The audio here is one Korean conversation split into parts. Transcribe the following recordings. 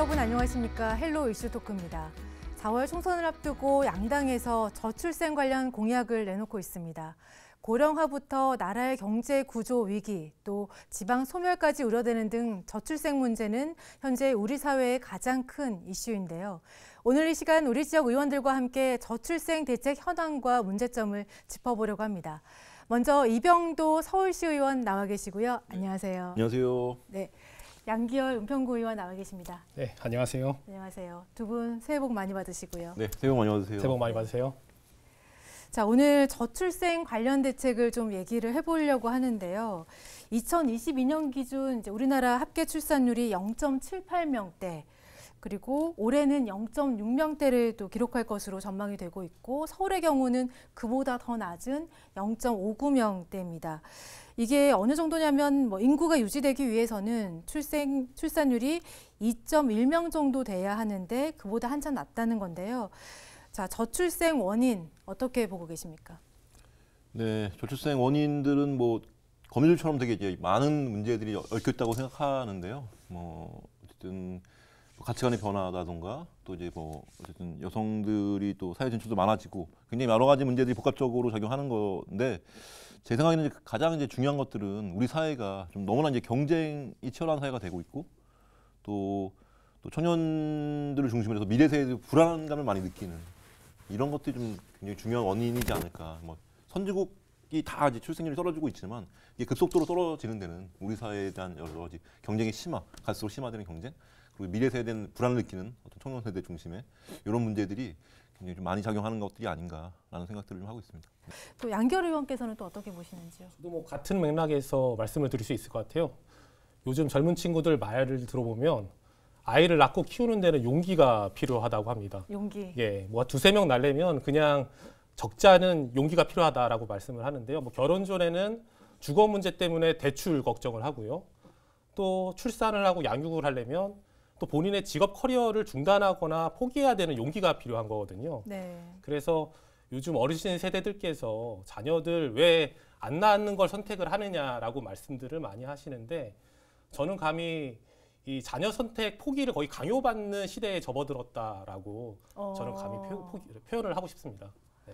여러분 안녕하십니까. 헬로 이슈 토크입니다. 4월 총선을 앞두고 양당에서 저출생 관련 공약을 내놓고 있습니다. 고령화부터 나라의 경제 구조 위기, 또 지방 소멸까지 우려되는 등 저출생 문제는 현재 우리 사회의 가장 큰 이슈인데요. 오늘 이 시간 우리 지역 의원들과 함께 저출생 대책 현황과 문제점을 짚어보려고 합니다. 먼저 이병도 서울시 의원 나와 계시고요. 네. 안녕하세요. 안녕하세요. 네. 양기열 은평구 의원 나와 계십니다. 네, 안녕하세요. 안녕하세요. 두 분 새해 복 많이 받으시고요. 네, 새해 복 많이 받으세요. 새해 복 많이 받으세요. 네. 자, 오늘 저출생 관련 대책을 좀 얘기를 해보려고 하는데요. 2022년 기준 우리나라 합계 출산율이 0.78명대, 그리고 올해는 0.6명대를 또 기록할 것으로 전망이 되고 있고 서울의 경우는 그보다 더 낮은 0.59명대입니다. 이게 어느 정도냐면 뭐 인구가 유지되기 위해서는 출생 출산율이 2.1명 정도 돼야 하는데 그보다 한참 낮다는 건데요. 자, 저출생 원인 어떻게 보고 계십니까? 네, 저출생 원인들은 뭐 거미줄처럼 되게 이제 많은 문제들이 얽혀 있다고 생각하는데요. 뭐 어쨌든 뭐 가치관의 변화다던가또 이제 뭐 어쨌든 여성들이 또 사회 진출도 많아지고 굉장히 여러 가지 문제들이 복합적으로 작용하는 건데 제 생각에는 이제 가장 이제 중요한 것들은 우리 사회가 좀 너무나 이제 경쟁이 치열한 사회가 되고 있고 또, 또 청년들을 중심으로 해서 미래 세대에 불안감을 많이 느끼는 이런 것들이 좀 굉장히 중요한 원인이지 않을까. 뭐 선진국이 다 이제 출생률이 떨어지고 있지만 이게 급속도로 떨어지는 데는 우리 사회에 대한 여러 가지 경쟁이 심화, 갈수록 심화되는 경쟁 그리고 미래 세대는 불안을 느끼는 어떤 청년 세대 중심의 이런 문제들이 굉장히 많이 작용하는 것들이 아닌가라는 생각들을 좀 하고 있습니다. 또 양결 의원께서는 또 어떻게 보시는지요? 저도 뭐 같은 맥락에서 말씀을 드릴 수 있을 것 같아요. 요즘 젊은 친구들 말을 들어보면 아이를 낳고 키우는 데는 용기가 필요하다고 합니다. 용기. 예, 뭐 두세 명 날려면 그냥 적지 않 용기가 필요하다라고 말씀을 하는데요. 뭐 결혼 전에는 주거 문제 때문에 대출 걱정을 하고요. 또 출산을 하고 양육을 하려면 또 본인의 직업 커리어를 중단하거나 포기해야 되는 용기가 필요한 거거든요. 네. 그래서 요즘 어르신 세대들께서 자녀들 왜 안 낳는 걸 선택을 하느냐라고 말씀들을 많이 하시는데 저는 감히 이 자녀 선택 포기를 거의 강요받는 시대에 접어들었다라고 어... 저는 감히 표, 포기, 표현을 하고 싶습니다. 네.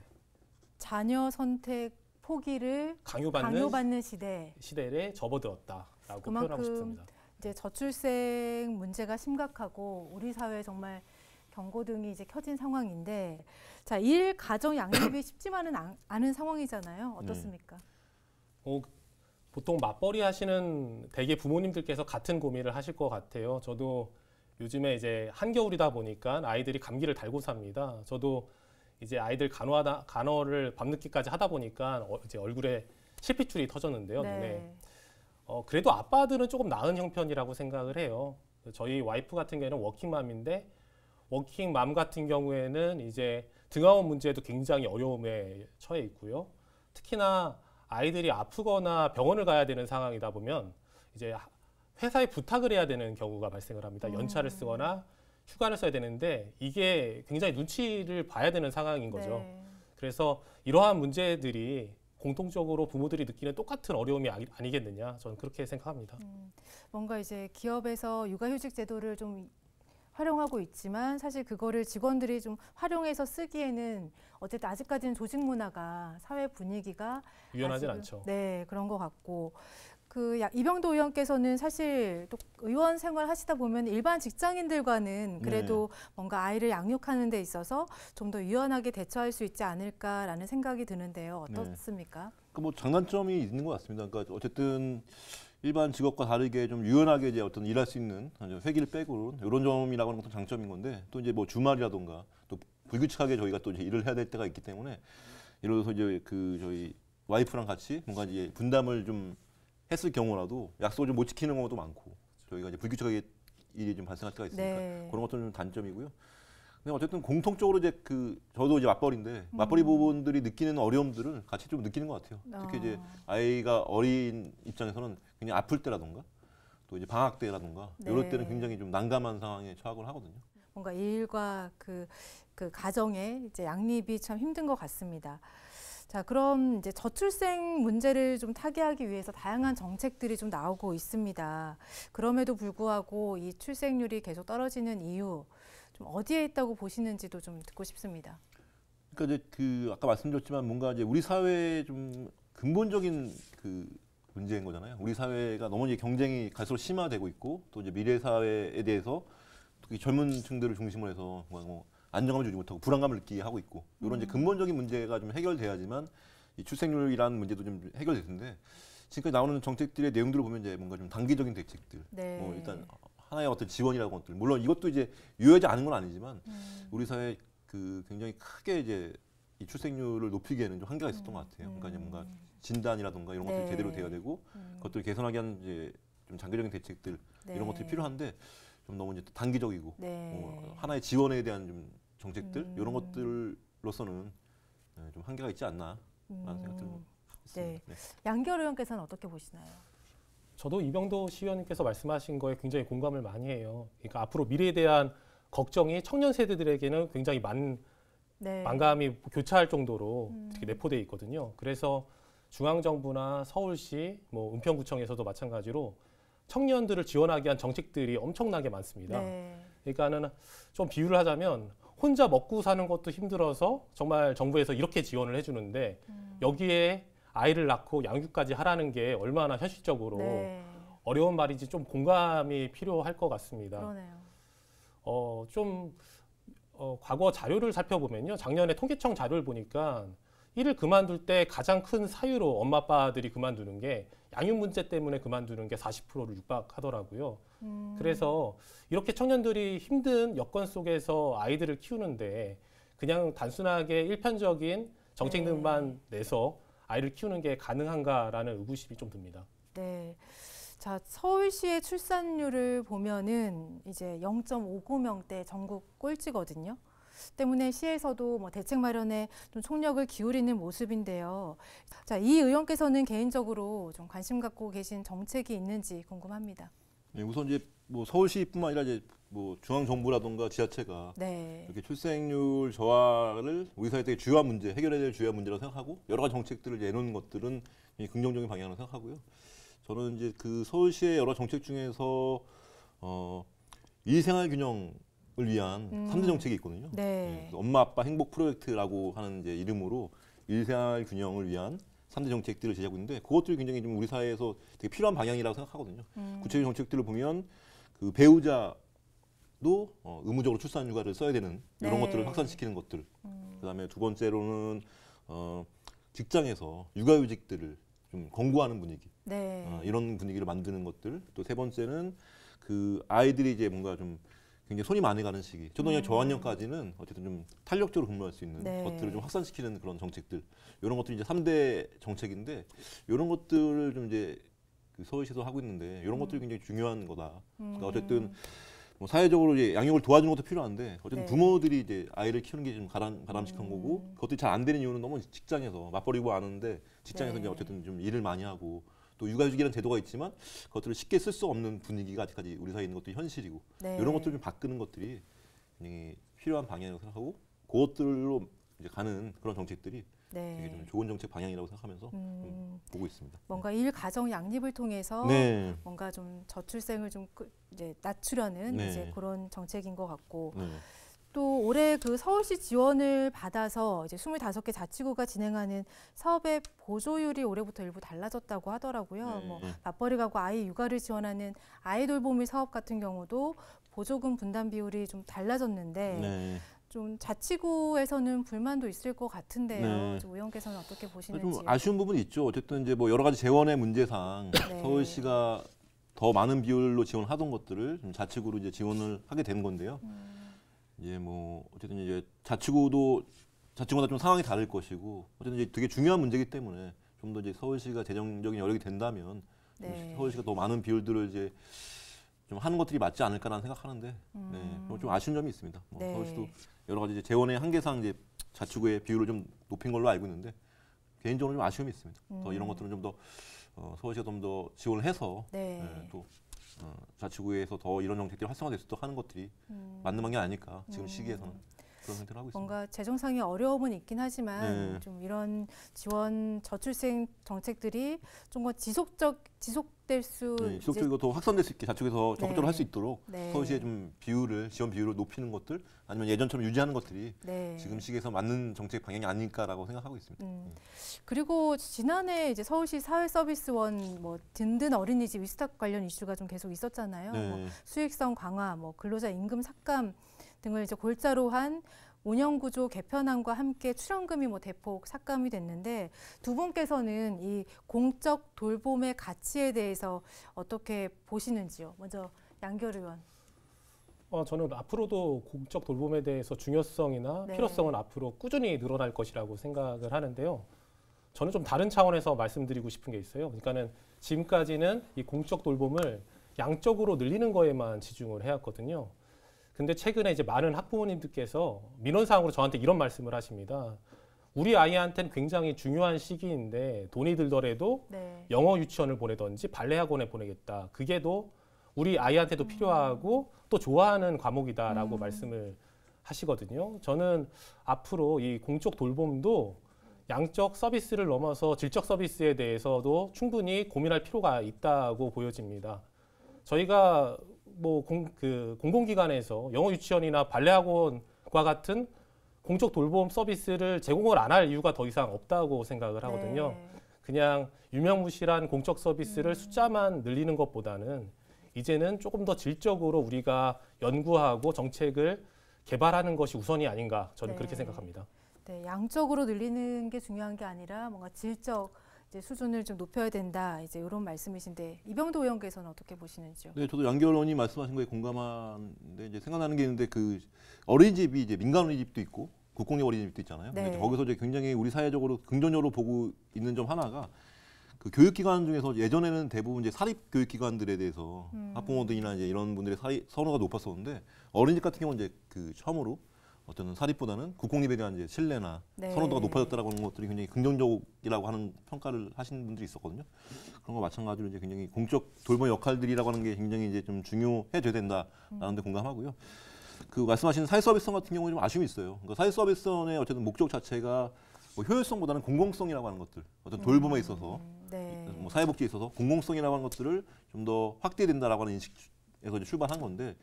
자녀 선택 포기를 강요받는, 강요받는 시대 시대에 접어들었다라고 표현하고 싶습니다. 이제 저출생 문제가 심각하고 우리 사회 에 정말 경고등이 이제 켜진 상황인데 자, 일 가정 양립이 쉽지만은 않은 상황이잖아요. 어떻습니까? 네. 어, 보통 맞벌이 하시는 대개 부모님들께서 같은 고민을 하실 것 같아요. 저도 요즘에 이제 한겨울이다 보니까 아이들이 감기를 달고 삽니다. 저도 이제 아이들 간호하다 간호를 밤늦게까지 하다 보니까 어, 이제 얼굴에 실핏줄이 터졌는데요. 네. 눈에. 어, 그래도 아빠들은 조금 나은 형편이라고 생각을 해요. 저희 와이프 같은 경우에는 워킹맘인데 워킹맘 같은 경우에는 이제 등하원 문제도 굉장히 어려움에 처해 있고요. 특히나 아이들이 아프거나 병원을 가야 되는 상황이다 보면 이제 회사에 부탁을 해야 되는 경우가 발생을 합니다. 연차를 음. 쓰거나 휴가를 써야 되는데 이게 굉장히 눈치를 봐야 되는 상황인 거죠. 네. 그래서 이러한 문제들이 공통적으로 부모들이 느끼는 똑같은 어려움이 아니, 겠느냐 저는 그렇게 생각합니다. 음, 뭔가 이제 기업에서 육아휴직 제도를 좀 활용하고 있지만 사실 그거를 직원들이 좀 활용해서 쓰기에는 어쨌든 아직까지는 조직 문화가 사회 분위기가 유연하지 않죠. 네 그런 것 같고 그 이병도 의원께서는 사실 또 의원 생활 하시다 보면 일반 직장인들과는 네. 그래도 네. 뭔가 아이를 양육하는 데 있어서 좀 더 유연하게 대처할 수 있지 않을까라는 생각이 드는데요. 네. 어떻습니까? 네. 그 그뭐 장단점이 있는 것 같습니다. 그러니까 어쨌든 일반 직업과 다르게 좀 유연하게 이제 어떤 일할 수 있는 회기를 빼고는 이런 점이라고 하는 것도 장점인 건데 또 이제 뭐주말이라든가또 불규칙하게 저희가 또 이제 일을 해야 될 때가 있기 때문에 예를 들어서 이제 그 저희 와이프랑 같이 뭔가 이제 분담을 좀 했을 경우라도 약속을 좀 못 지키는 경우도 많고 저희가 이제 불규칙하게 일이 좀 발생할 때가 있으니까 네. 그런 것도 좀 단점이고요. 근데 어쨌든 공통적으로 이제 그 저도 이제 맞벌인데 이 음. 맞벌이 부분들이 느끼는 어려움들을 같이 좀 느끼는 것 같아요. 아. 특히 이제 아. 아이가 어린 입장에서는 그냥 아플 때라던가 또 이제 방학 때라던가 네. 이럴 때는 굉장히 좀 난감한 상황에 처하곤 하거든요. 뭔가 일과 그, 그 가정의 이제 양립이 참 힘든 것 같습니다. 자, 그럼 이제 저출생 문제를 좀 타개하기 위해서 다양한 정책들이 좀 나오고 있습니다. 그럼에도 불구하고 이 출생률이 계속 떨어지는 이유 좀 어디에 있다고 보시는지도 좀 듣고 싶습니다. 그러니까 이제 그 아까 말씀드렸지만 뭔가 이제 우리 사회의 좀 근본적인 그 문제인 거잖아요. 우리 사회가 너무 이제 경쟁이 갈수록 심화되고 있고 또 이제 미래 사회에 대해서 특히 젊은 층들을 중심으로 해서 뭐 안정감을 주지 못하고 불안감을 느끼게 하고 있고 이런 이제 음. 근본적인 문제가 좀 해결돼야지만 이 출생률이라는 문제도 좀 해결될 텐데 지금까지 나오는 정책들의 내용들을 보면 이제 뭔가 좀 단기적인 대책들 뭐 네. 뭐 일단 하나의 어떤 지원이라고 것들 물론 이것도 이제 유효하지 않은 건 아니지만 음. 우리 사회 그 굉장히 크게 이제 이 출생률을 높이기에는 좀 한계가 있었던 음. 것 같아요. 그러니까 이제 뭔가 음. 진단이라든가 이런 것들이 제대로 돼야 네. 되고 음. 그것들을 개선하기 위한 이제 좀 장기적인 대책들 네. 이런 것들이 필요한데 좀 너무 이제 단기적이고 네. 뭐 하나의 지원에 대한 좀 정책들 음. 이런 것들로서는 예, 좀 한계가 있지 않나라는 음. 생각 들고 니다 네. 네. 양결 의원께서는 어떻게 보시나요? 저도 이병도 시의원님께서 말씀하신 거에 굉장히 공감을 많이 해요. 그러니까 앞으로 미래에 대한 걱정이 청년 세대들에게는 굉장히 많 네. 만감이 교차할 정도로 음. 이렇게 내포돼 있거든요. 그래서 중앙정부나 서울시, 뭐 은평구청에서도 마찬가지로 청년들을 지원하기 위한 정책들이 엄청나게 많습니다. 네. 그러니까는 좀 비유를 하자면 혼자 먹고 사는 것도 힘들어서 정말 정부에서 이렇게 지원을 해주는데 음. 여기에 아이를 낳고 양육까지 하라는 게 얼마나 현실적으로 네. 어려운 말인지 좀 공감이 필요할 것 같습니다. 그러네요. 어, 좀 어, 과거 자료를 살펴보면요. 작년에 통계청 자료를 보니까 일을 그만둘 때 가장 큰 사유로 엄마 아빠들이 그만두는 게 양육 문제 때문에 그만두는 게 40%를 육박하더라고요. 음. 그래서 이렇게 청년들이 힘든 여건 속에서 아이들을 키우는데 그냥 단순하게 일편적인 정책들만 네. 내서 아이를 키우는 게 가능한가라는 의구심이 좀 듭니다. 네. 자, 서울시의 출산율을 보면은 이제 0.59명대 전국 꼴찌거든요. 때문에 시에서도 뭐 대책 마련에 좀 총력을 기울이는 모습인데요. 자, 이 의원께서는 개인적으로 좀 관심 갖고 계신 정책이 있는지 궁금합니다. 네, 우선 이제 뭐 서울시뿐만 아니라 이제 뭐 중앙 정부라든가 지자체가 네. 이렇게 출생률 저하를 우리 사회 되게 주요한 문제, 해결해야 될 주요한 문제라고 생각하고 여러 가지 정책들을 내놓는 것들은 긍정적인 방향으로 생각하고요. 저는 이제 그 서울시의 여러 정책 중에서 어 일생활 균형 을 위한 음. 3대 정책이 있거든요. 네. 예, 엄마 아빠 행복 프로젝트라고 하는 이제 이름으로 일생활 균형을 위한 3대 정책들을 제시하고 있는데 그것들이 굉장히 좀 우리 사회에서 되게 필요한 방향이라고 생각하거든요. 음. 구체적인 정책들을 보면 그 배우자도 어, 의무적으로 출산 휴가를 써야 되는 이런 네. 것들을 확산시키는 것들. 음. 그다음에 두 번째로는 어, 직장에서 육아휴직들을 좀 권고하는 분위기. 네. 어, 이런 분위기를 만드는 것들. 또 세 번째는 그 아이들이 이제 뭔가 좀 굉장히 손이 많이 가는 시기. 초등학년 저학년까지는 음. 어쨌든 좀 탄력적으로 근무할 수 있는 네. 것들을 좀 확산시키는 그런 정책들. 이런 것들이 이제 3대 정책인데 이런 것들을 좀 이제 그 서울시도 하고 있는데 이런 것들이 음. 굉장히 중요한 거다. 그러니까 음. 어쨌든 뭐 사회적으로 이제 양육을 도와주는 것도 필요한데 어쨌든 네. 부모들이 이제 아이를 키우는 게 좀 가람, 가람직한 음. 거고 그것도 잘 안 되는 이유는 너무 직장에서 맞벌이고 아는데 직장에서 네. 이제 어쨌든 좀 일을 많이 하고 또 육아휴직이라는 제도가 있지만 그것들을 쉽게 쓸 수 없는 분위기가 아직까지 우리 사회에 있는 것도 현실이고 네. 이런 것들을 좀 바꾸는 것들이 굉장히 필요한 방향이라고 생각하고 그것들로 이제 가는 그런 정책들이 네. 되게 좀 좋은 정책 방향이라고 생각하면서 음, 보고 있습니다. 뭔가 네. 일 가정 양립을 통해서 네. 뭔가 좀 저출생을 좀 이제 낮추려는 네. 이제 그런 정책인 것 같고 네. 또 올해 그 서울시 지원을 받아서 이제 25개 자치구가 진행하는 사업의 보조율이 올해부터 일부 달라졌다고 하더라고요. 네. 뭐 맞벌이 가구 아이 육아를 지원하는 아이 돌보미 사업 같은 경우도 보조금 분담 비율이 좀 달라졌는데 네. 좀 자치구에서는 불만도 있을 것 같은데요. 네. 의원께서는 어떻게 아, 보시는지 좀 아쉬운 부분이 있죠. 어쨌든 이제 뭐 여러 가지 재원의 문제상 네. 서울시가 더 많은 비율로 지원하던 것들을 자치구로 이제 지원을 하게 된 건데요. 음. 예, 뭐 어쨌든 이제 자치구도 자치구마다 좀 상황이 다를 것이고 어쨌든 이제 되게 중요한 문제이기 때문에 좀 더 이제 서울시가 재정적인 여력이 된다면 네. 서울시가 더 많은 비율들을 이제 좀 하는 것들이 맞지 않을까라는 생각하는데 네. 음. 네, 좀 아쉬운 점이 있습니다. 뭐 네. 서울시도 여러 가지 이제 재원의 한계상 이제 자치구의 비율을 좀 높인 걸로 알고 있는데 개인적으로 좀 아쉬움이 있습니다. 음. 더 이런 음. 것들은 좀더 어, 서울시가 좀 더 지원을 해서 네. 네 또 어, 자치구에서 더 이런 형태들이 활성화됐을 때 하는 것들이 음. 맞는 방향이 아닐까 지금 음. 시기에서는. 그런 상태로 하고 있습니다. 뭔가 재정상의 어려움은 있긴 하지만 네. 좀 이런 지원 저출생 정책들이 좀 더 지속적 지속될 수 네, 지속적이고 더 확산될 수 있게 자축에서 적극적으로 네. 할수 있도록 네. 서울시의 좀 비율을 지원 비율을 높이는 것들 아니면 예전처럼 유지하는 것들이 네. 지금 시기에서 맞는 정책 방향이 아닐까라고 생각하고 있습니다. 음. 네. 그리고 지난해 이제 서울시 사회서비스원 뭐 든든 어린이집 위스탁 관련 이슈가 좀 계속 있었잖아요. 뭐 수익성 강화, 뭐 근로자 임금 삭감 등을 이제 골자로 한 운영 구조 개편안과 함께 출연금이 뭐 대폭 삭감이 됐는데 두 분께서는 이 공적 돌봄의 가치에 대해서 어떻게 보시는지요? 먼저 양결 의원. 어, 저는 앞으로도 공적 돌봄에 대해서 중요성이나 네. 필요성은 앞으로 꾸준히 늘어날 것이라고 생각을 하는데요. 저는 좀 다른 차원에서 말씀드리고 싶은 게 있어요. 그러니까는 지금까지는 이 공적 돌봄을 양적으로 늘리는 거에만 집중을 해왔거든요. 근데 최근에 이제 많은 학부모님들께서 민원사항으로 저한테 이런 말씀을 하십니다. 우리 아이한테는 굉장히 중요한 시기인데 돈이 들더라도 네. 영어 유치원을 보내든지 발레 학원에 보내겠다. 그게 도 우리 아이한테도 음. 필요하고 또 좋아하는 과목이다라고 음. 말씀을 하시거든요. 저는 앞으로 이 공적 돌봄도 양적 서비스를 넘어서 질적 서비스에 대해서도 충분히 고민할 필요가 있다고 보여집니다. 저희가 뭐 공, 그 공공기관에서 영어 유치원이나 발레학원과 같은 공적 돌봄 서비스를 제공을 안 할 이유가 더 이상 없다고 생각을 하거든요. 네. 그냥 유명무실한 공적 서비스를 음. 숫자만 늘리는 것보다는 이제는 조금 더 질적으로 우리가 연구하고 정책을 개발하는 것이 우선이 아닌가 저는 네. 그렇게 생각합니다. 네, 양적으로 늘리는 게 중요한 게 아니라 뭔가 질적 이제 수준을 좀 높여야 된다 이제 이런 말씀이신데 이병도 의원께서는 어떻게 보시는지요? 네, 저도 양기 의원이 말씀하신 거에 공감하는데 이제 생각나는 게 있는데 그 어린이집이 이제 민간 어린이집도 있고 국공립 어린이집도 있잖아요. 네. 근데 거기서 이제 굉장히 우리 사회적으로 긍정적으로 보고 있는 점 하나가 그 교육기관 중에서 예전에는 대부분 이제 사립 교육기관들에 대해서 음. 학부모들이나 이제 이런 분들의 사이, 선호가 높았었는데 어린이집 같은 경우는 이제 그 처음으로 어떤 사립보다는 국공립에 대한 이제 신뢰나 네. 선호도가 높아졌다라고 하는 것들이 굉장히 긍정적이라고 하는 평가를 하시는 분들이 있었거든요. 그런 거 마찬가지로 이제 굉장히 공적 돌봄 역할들이라고 하는 게 굉장히 이제 좀 중요해져야 된다라는 데 공감하고요. 그 말씀하신 사회서비스성 같은 경우에 좀 아쉬움이 있어요. 그러니까 사회서비스성의 어쨌든 목적 자체가 뭐 효율성보다는 공공성이라고 하는 것들, 어떤 돌봄에 있어서 음, 네. 뭐 사회복지에 있어서 공공성이라고 하는 것들을 좀 더 확대된다라고 하는 인식에서 이제 출발한 건데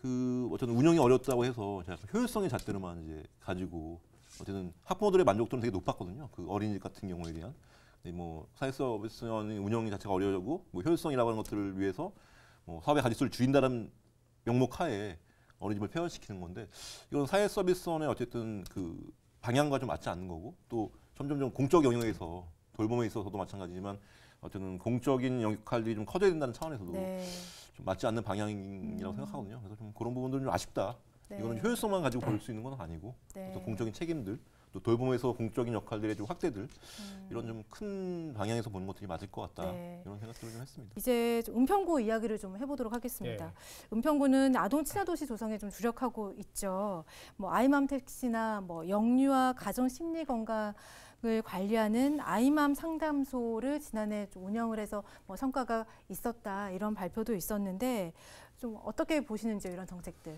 그 어쨌든 뭐 운영이 어렵다고 해서 제가 효율성의 잣대로만 이제 가지고 어쨌든 학부모들의 만족도는 되게 높았거든요. 그 어린이집 같은 경우에 대한. 뭐 사회 서비스는 원 운영 자체가 어려워지고 뭐 효율성이라고 하는 것들을 위해서 뭐 사회 가지수를 줄인다는 명목 하에 어린이집을 폐원시키는 건데 이건 사회 서비스원의 어쨌든 그 방향과 좀 맞지 않는 거고 또 점점 점 공적 영역에서 돌봄에 있어서도 마찬가지지만 어쨌든 공적인 역할들이 좀 커져야 된다는 차원에서도 네. 좀 맞지 않는 방향이라고 음. 생각하거든요. 그래서 좀 그런 부분들은 좀 아쉽다. 네. 이거는 효율성만 가지고 볼수 네. 있는 건 아니고 네. 공적인 책임들 또 돌봄에서 공적인 역할들의 좀 확대들 음. 이런 좀 큰 방향에서 보는 것들이 맞을 것 같다 네. 이런 생각들을 좀 했습니다. 이제 은평구 이야기를 좀 해보도록 하겠습니다. 네. 은평구는 아동 친화도시 조성에 좀 주력하고 있죠. 뭐 아이맘 택시나 뭐 영유아 가정 심리 건강 을 관리하는 아이맘 상담소를 지난해 좀 운영을 해서 뭐 성과가 있었다 이런 발표도 있었는데 좀 어떻게 보시는지 이런 정책들?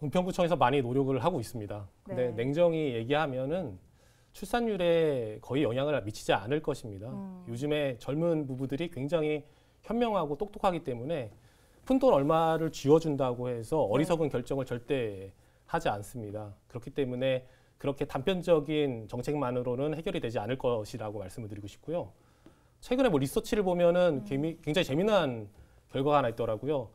공평구청에서 많이 노력을 하고 있습니다. 근데 네. 냉정히 얘기하면은 출산율에 거의 영향을 미치지 않을 것입니다. 음. 요즘에 젊은 부부들이 굉장히 현명하고 똑똑하기 때문에 푼돈 얼마를 쥐어준다고 해서 네. 어리석은 네. 결정을 절대 하지 않습니다. 그렇기 때문에 그렇게 단편적인 정책만으로는 해결이 되지 않을 것이라고 말씀을 드리고 싶고요. 최근에 뭐 리서치를 보면은 음. 굉장히 재미난 결과가 하나 있더라고요.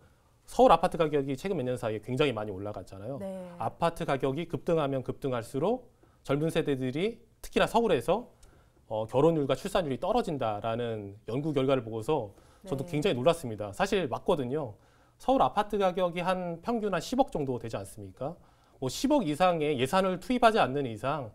서울 아파트 가격이 최근 몇 년 사이에 굉장히 많이 올라갔잖아요. 네. 아파트 가격이 급등하면 급등할수록 젊은 세대들이 특히나 서울에서 어, 결혼율과 출산율이 떨어진다라는 연구 결과를 보고서 저도 네. 굉장히 놀랐습니다. 사실 맞거든요. 서울 아파트 가격이 한 평균 한 10억 정도 되지 않습니까? 뭐 10억 이상의 예산을 투입하지 않는 이상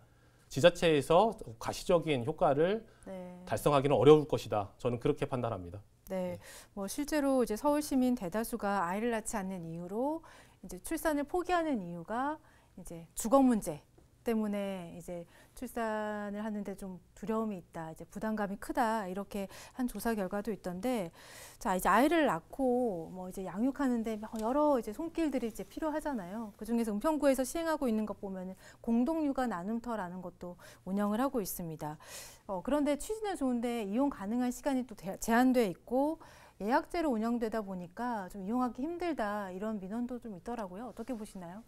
지자체에서 가시적인 효과를 네. 달성하기는 어려울 것이다. 저는 그렇게 판단합니다. 네. 네, 뭐 실제로 이제 서울 시민 대다수가 아이를 낳지 않는 이유로 이제 출산을 포기하는 이유가 이제 주거 문제 때문에 이제 출산을 하는데 좀 두려움이 있다, 이제 부담감이 크다 이렇게 한 조사 결과도 있던데 자 이제 아이를 낳고 뭐 이제 양육하는데 여러 이제 손길들이 이제 필요하잖아요. 그 중에서 은평구에서 시행하고 있는 것 보면 공동육아 나눔터라는 것도 운영을 하고 있습니다. 어, 그런데 취지는 좋은데 이용 가능한 시간이 또 제한돼 있고. 예약제로 운영되다 보니까 좀 이용하기 힘들다 이런 민원도 좀 있더라고요. 어떻게 보시나요?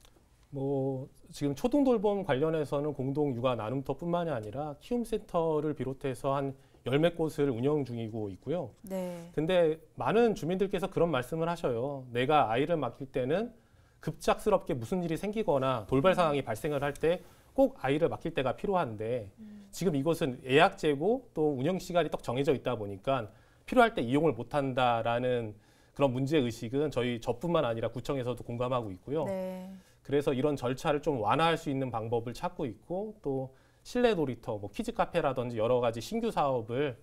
뭐 지금 초등 돌봄 관련해서는 공동 육아 나눔터뿐만이 아니라 키움 센터를 비롯해서 한 열 몇 곳을 운영 중이고 있고요. 네. 근데 많은 주민들께서 그런 말씀을 하셔요. 내가 아이를 맡길 때는 급작스럽게 무슨 일이 생기거나 돌발 상황이 발생을 할 때 꼭 아이를 맡길 때가 필요한데 음. 지금 이곳은 예약제고 또 운영 시간이 딱 정해져 있다 보니까 필요할 때 이용을 못 한다라는 그런 문제 의식은 저희 저뿐만 아니라 구청에서도 공감하고 있고요. 네. 그래서 이런 절차를 좀 완화할 수 있는 방법을 찾고 있고 또 실내 놀이터, 뭐 키즈 카페라든지 여러 가지 신규 사업을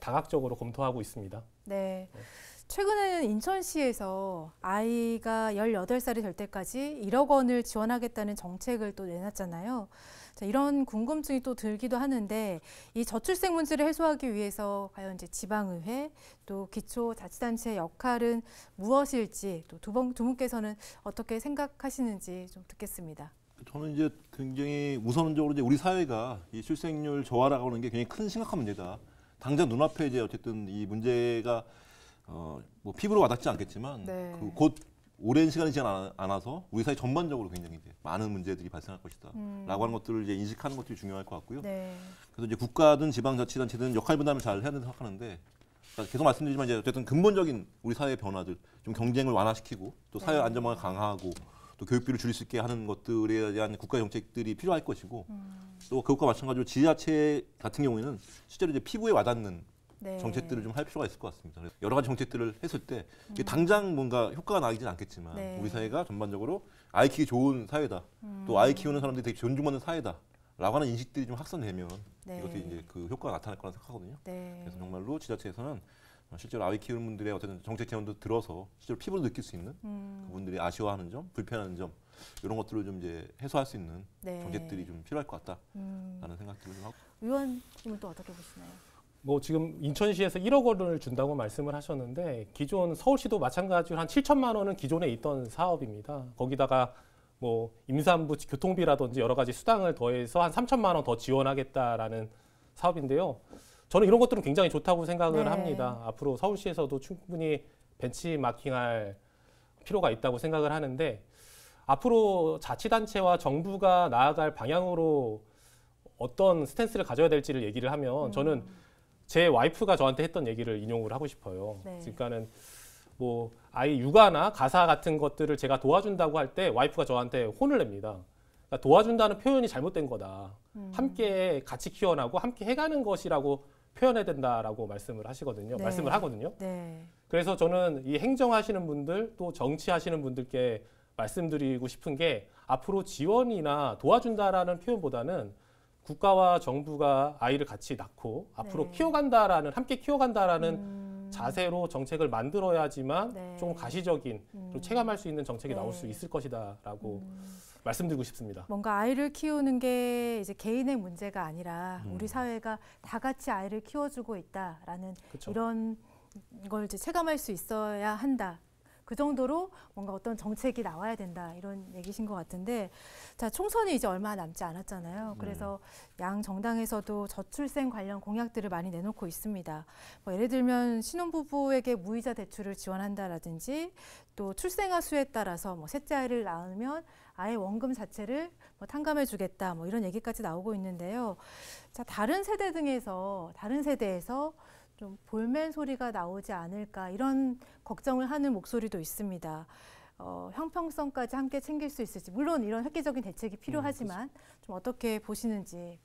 다각적으로 검토하고 있습니다. 네. 최근에는 인천시에서 아이가 18살이 될 때까지 1억 원을 지원하겠다는 정책을 또 내놨잖아요. 자, 이런 궁금증이 또 들기도 하는데 이 저출생 문제를 해소하기 위해서 과연 이제 지방의회 또 기초자치단체의 역할은 무엇일지 또두 두 분께서는 어떻게 생각하시는지 좀 듣겠습니다. 저는 이제 굉장히 우선적으로 이제 우리 사회가 이 출생률 저하라고 하는 게 굉장히 큰 심각한 문제다. 당장 눈앞에 이제 어쨌든 이 문제가 어뭐 피부로 와닿지 않겠지만 네. 그곧 오랜 시간이 지나 않아서 우리 사회 전반적으로 굉장히 이제 많은 문제들이 발생할 것이다라고 음. 하는 것들을 이제 인식하는 것들이 중요할 것 같고요. 네. 그래서 이제 국가든 지방자치단체든 역할 분담을 잘 해야 된다고 생각하는데 그러니까 계속 말씀드리지만 이제 어쨌든 근본적인 우리 사회의 변화들 좀 경쟁을 완화시키고 또 사회 네. 안전망을 강화하고 또 교육비를 줄일 수 있게 하는 것들에 대한 국가 정책들이 필요할 것이고 음. 또 그것과 마찬가지로 지자체 같은 경우에는 실제로 이제 피부에 와닿는 네. 정책들을 좀 할 필요가 있을 것 같습니다. 여러 가지 정책들을 했을 때 이게 음. 당장 뭔가 효과가 나기진 않겠지만 네. 우리 사회가 전반적으로 아이 키기 좋은 사회다. 음. 또 아이 음. 키우는 사람들이 되게 존중받는 사회다. 라고 하는 인식들이 좀 확산되면 네. 이것도 이제 그 효과가 나타날 거라 생각하거든요. 네. 그래서 정말로 지자체에서는 실제로 아이 키우는 분들의 어쨌든 정책 제안도 들어서 실제로 피부로 느낄 수 있는 음. 그분들이 아쉬워하는 점, 불편한 점 이런 것들을 좀 이제 해소할 수 있는 네. 정책들이 좀 필요할 것 같다라는 음. 생각들을 하고 의원님은 또 어떻게 보시나요? 뭐 지금 인천시에서 1억 원을 준다고 말씀을 하셨는데 기존 서울시도 마찬가지로 한 7천만 원은 기존에 있던 사업입니다. 거기다가 뭐 임산부 교통비라든지 여러 가지 수당을 더해서 한 3천만 원 더 지원하겠다라는 사업인데요. 저는 이런 것들은 굉장히 좋다고 생각을 네. 합니다. 앞으로 서울시에서도 충분히 벤치마킹할 필요가 있다고 생각을 하는데 앞으로 자치단체와 정부가 나아갈 방향으로 어떤 스탠스를 가져야 될지를 얘기를 하면 음. 저는 제 와이프가 저한테 했던 얘기를 인용을 하고 싶어요. 네. 그러니까는 뭐 아이 육아나 가사 같은 것들을 제가 도와준다고 할 때 와이프가 저한테 혼을 냅니다. 그러니까 도와준다는 표현이 잘못된 거다. 음. 함께 같이 키워나고 함께 해가는 것이라고 표현해야 된다라고 말씀을 하시거든요. 네. 말씀을 하거든요. 네. 그래서 저는 이 행정하시는 분들 또 정치하시는 분들께 말씀드리고 싶은 게 앞으로 지원이나 도와준다라는 표현보다는 국가와 정부가 아이를 같이 낳고 앞으로 네. 키워간다라는 함께 키워간다라는 음. 자세로 정책을 만들어야지만 네. 좀 가시적인 음. 체감할 수 있는 정책이 네. 나올 수 네. 있을 것이다라고 음. 말씀드리고 싶습니다. 뭔가 아이를 키우는 게 이제 개인의 문제가 아니라 음. 우리 사회가 다 같이 아이를 키워주고 있다라는 그쵸. 이런 걸 이제 체감할 수 있어야 한다. 그 정도로 뭔가 어떤 정책이 나와야 된다 이런 얘기신 것 같은데 자 총선이 이제 얼마 남지 않았잖아요. 네. 그래서 네. 양 정당에서도 저출생 관련 공약들을 많이 내놓고 있습니다. 뭐 예를 들면 신혼부부에게 무이자 대출을 지원한다라든지 또 출생아 수에 따라서 뭐 셋째 아이를 낳으면 아예 원금 자체를 뭐 탕감해주겠다 뭐 이런 얘기까지 나오고 있는데요. 자 다른 세대 등에서 다른 세대에서 좀 볼멘 소리가 나오지 않을까 이런 걱정을 하는 목소리도 있습니다. 어, 형평성까지 함께 챙길 수 있을지 물론 이런 획기적인 대책이 네, 필요하지만 좀 어떻게 보시는지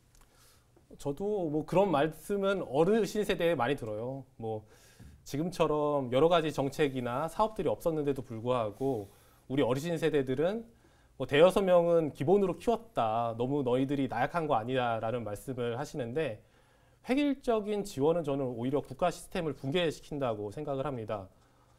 저도 뭐 그런 말씀은 어르신 세대에 많이 들어요. 뭐 지금처럼 여러 가지 정책이나 사업들이 없었는데도 불구하고 우리 어르신 세대들은 뭐 대여섯 명은 기본으로 키웠다. 너무 너희들이 나약한 거 아니다라는 말씀을 하시는데 획일적인 지원은 저는 오히려 국가 시스템을 붕괴시킨다고 생각을 합니다.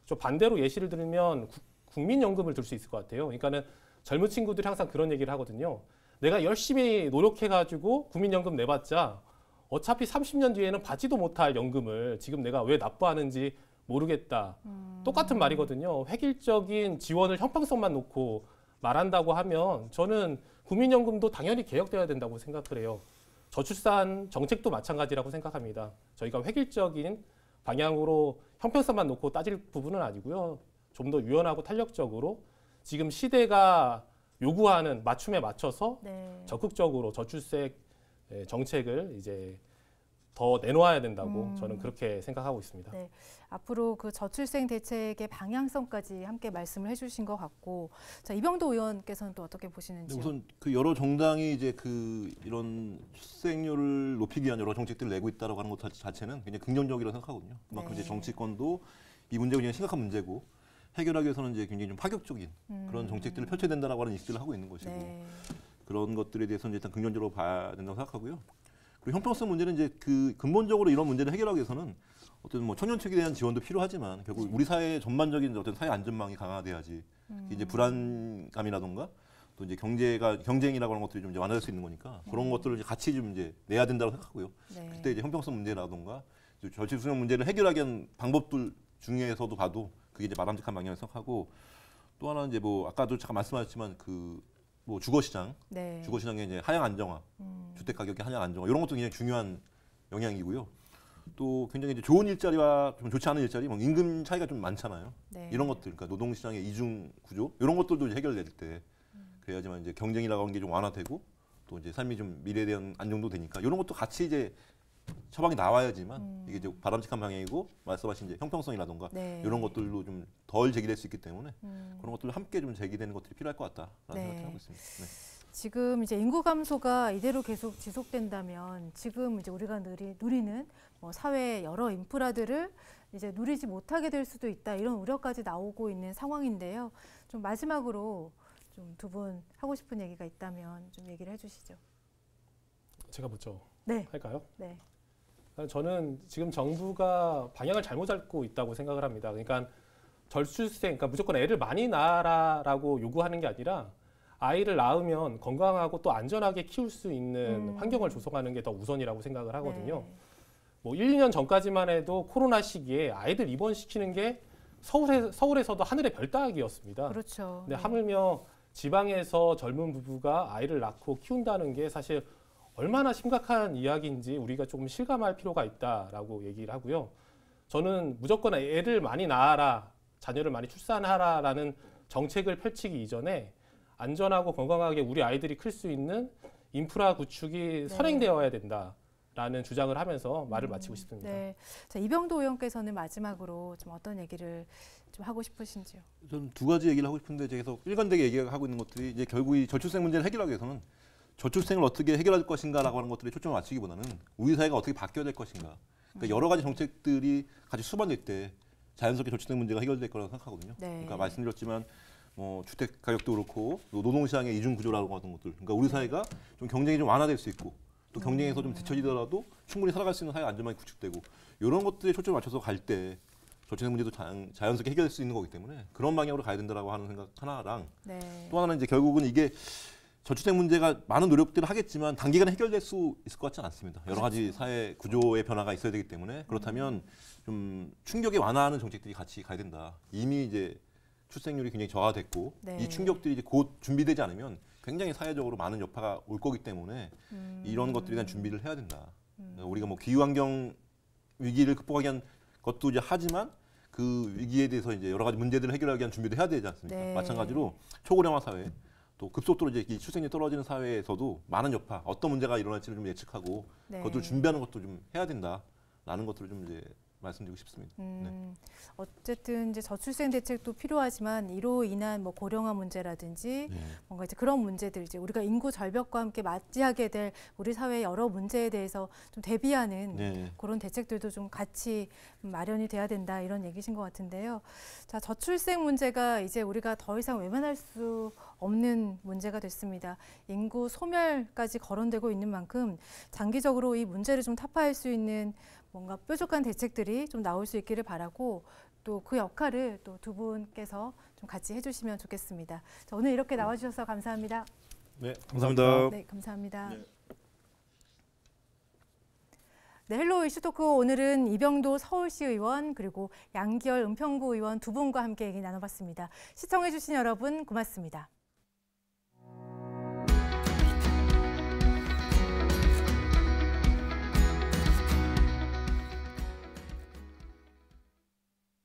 저 반대로 예시를 들면 국민연금을 들 수 있을 것 같아요. 그러니까는 젊은 친구들이 항상 그런 얘기를 하거든요. 내가 열심히 노력해가지고 국민연금 내봤자 어차피 30년 뒤에는 받지도 못할 연금을 지금 내가 왜 납부하는지 모르겠다. 음. 똑같은 말이거든요. 획일적인 지원을 형평성만 놓고 말한다고 하면 저는 국민연금도 당연히 개혁돼야 된다고 생각을 해요. 저출산 정책도 마찬가지라고 생각합니다. 저희가 획일적인 방향으로 형평성만 놓고 따질 부분은 아니고요. 좀 더 유연하고 탄력적으로 지금 시대가 요구하는 맞춤에 맞춰서 네. 적극적으로 저출세 정책을 이제 더 내놓아야 된다고 음. 저는 그렇게 생각하고 있습니다. 네. 앞으로 그 저출생 대책의 방향성까지 함께 말씀을 해주신 것 같고 자 이병도 의원께서는 또 어떻게 보시는지 네, 우선 그 여러 정당이 이제 그 이런 출생률을 높이기 위한 여러 정책들을 내고 있다라고 하는 것 자체는 굉장히 긍정적이라고 생각하거든요. 그만큼 네. 이제 정치권도 이 문제가 굉장히 심각한 문제고 해결하기 위해서는 이제 굉장히 좀 파격적인 음. 그런 정책들을 펼쳐야 된다라고 하는 인식들을 하고 있는 것이고 네. 그런 것들에 대해서는 일단 긍정적으로 봐야 된다고 생각하고요. 그리고 형평성 문제는 이제 그 근본적으로 이런 문제를 해결하기 위해서는 어떤 뭐 청년층에 대한 지원도 필요하지만 결국 우리 사회 전반적인 어떤 사회 안전망이 강화돼야지 음. 이제 불안감이라든가또 이제 경제가 경쟁이라고 하는 것들이 좀 이제 완화될 수 있는 거니까 그런 음. 것들을 이제 같이 좀 이제 내야 된다고 생각하고요. 네. 그때 이제 형평성 문제라든가 절실 수용 문제를 해결하기 위한 방법들 중에서도 봐도 그게 이제 바람직한 방향을 생각하고 또 하나는 이제 뭐 아까도 잠깐 말씀하셨지만 그 뭐 주거 시장, 네. 주거 시장의 이제 하향 안정화, 음. 주택 가격이 하향 안정 화 이런 것도 굉장히 중요한 영향이고요. 또 굉장히 이제 좋은 일자리와 좀 좋지 않은 일자리, 뭐 임금 차이가 좀 많잖아요. 네. 이런 것들, 그러니까 노동시장의 이중 구조 이런 것들도 해결될 때 음. 그래야지만 이제 경쟁이라고 하는 게 좀 완화되고 또 이제 삶이 좀 미래에 대한 안정도 되니까 이런 것도 같이 이제 처방이 나와야지만 음. 이게 이제 바람직한 방향이고 말씀하신 이제 형평성이라던가 네. 이런 것들로 좀덜 제기될 수 있기 때문에 음. 그런 것들로 함께 좀 제기되는 것들이 필요할 것 같다라는 네. 생각을 하고 있습니다. 네. 지금 이제 인구 감소가 이대로 계속 지속된다면 지금 이제 우리가 누리, 누리는 뭐 사회 여러 인프라들을 이제 누리지 못하게 될 수도 있다 이런 우려까지 나오고 있는 상황인데요. 좀 마지막으로 좀 두 분 하고 싶은 얘기가 있다면 좀 얘기를 해주시죠. 제가 먼저 네. 할까요? 네. 아, 저는 지금 정부가 방향을 잘못 잡고 있다고 생각을 합니다. 그러니까 절출생, 그러니까 무조건 애를 많이 낳아라라고 요구하는 게 아니라 아이를 낳으면 건강하고 또 안전하게 키울 수 있는 음. 환경을 조성하는 게 더 우선이라고 생각을 하거든요. 네. 뭐 1, 2년 전까지만 해도 코로나 시기에 아이들 입원시키는 게 서울에, 서울에서도 하늘의 별 따기였습니다. 그렇죠. 근데 네. 하물며 지방에서 젊은 부부가 아이를 낳고 키운다는 게 사실 얼마나 심각한 이야기인지 우리가 조금 실감할 필요가 있다라고 얘기를 하고요. 저는 무조건 애를 많이 낳아라, 자녀를 많이 출산하라라는 정책을 펼치기 이전에 안전하고 건강하게 우리 아이들이 클 수 있는 인프라 구축이 네. 선행되어야 된다. 라는 주장을 하면서 말을 음, 마치고 싶습니다. 네. 자, 이병도 의원께서는 마지막으로 좀 어떤 얘기를 좀 하고 싶으신지요? 저는 두 가지 얘기를 하고 싶은데 계속 일관되게 얘기하고 있는 것들이 이제 결국 이 저출생 문제를 해결하기 위해서는 저출생을 어떻게 해결할 것인가라고 하는 것들에 초점을 맞추기보다는 우리 사회가 어떻게 바뀌어야 될 것인가. 그러니까 음. 여러 가지 정책들이 같이 수반될 때 자연스럽게 저출생 문제가 해결될 거라고 생각하거든요. 네. 그러니까 말씀드렸지만 뭐 주택 가격도 그렇고 노동시장의 이중 구조라고 하는 것들. 그러니까 우리 사회가 좀 경쟁이 좀 완화될 수 있고 또 경쟁에서 좀 뒤처지더라도 충분히 살아갈 수 있는 사회안전망이 구축되고 이런 것들에 초점을 맞춰서 갈 때 저체능 문제도 자, 연스럽게 해결될 수 있는 거기 때문에 그런 방향으로 가야 된다라고 하는 생각 하나랑 네. 또 하나는 이제 결국은 이게 저출생 문제가 많은 노력들을 하겠지만 단기간에 해결될 수 있을 것 같지는 않습니다. 여러 가지 그렇죠. 사회 구조의 변화가 있어야 되기 때문에 그렇다면 음. 좀 충격이 완화하는 정책들이 같이 가야 된다. 이미 이제 출생률이 굉장히 저하됐고 네. 이 충격들이 이제 곧 준비되지 않으면 굉장히 사회적으로 많은 여파가 올 거기 때문에 음. 이런 것들에 대한 준비를 해야 된다. 음. 우리가 뭐 기후 환경 위기를 극복하기 위한 것도 이제 하지만 그 위기에 대해서 이제 여러 가지 문제들을 해결하기 위한 준비도 해야 되지 않습니까? 네. 마찬가지로 초고령화 사회 또 급속도로 이제 이 출생률이 떨어지는 사회에서도 많은 여파, 어떤 문제가 일어날지를 좀 예측하고 네. 그것들 준비하는 것도 좀 해야 된다라는 것들을 좀 이제 말씀드리고 싶습니다. 음, 네. 어쨌든 이제 저출생 대책도 필요하지만 이로 인한 뭐 고령화 문제라든지 네. 뭔가 이제 그런 문제들 이제 우리가 인구 절벽과 함께 맞이하게 될 우리 사회의 여러 문제에 대해서 좀 대비하는 네. 그런 대책들도 좀 같이 마련이 돼야 된다 이런 얘기신 것 같은데요. 자 저출생 문제가 이제 우리가 더 이상 외면할 수 없는 문제가 됐습니다. 인구 소멸까지 거론되고 있는 만큼 장기적으로 이 문제를 좀 타파할 수 있는 뭔가 뾰족한 대책들이 좀 나올 수 있기를 바라고 또 그 역할을 또 두 분께서 좀 같이 해주시면 좋겠습니다. 자, 오늘 이렇게 나와주셔서 감사합니다. 네, 감사합니다. 네, 감사합니다. 네. 네. 헬로 이슈토크 오늘은 이병도 서울시 의원 그리고 양기열 은평구 의원 두 분과 함께 얘기 나눠봤습니다. 시청해주신 여러분 고맙습니다.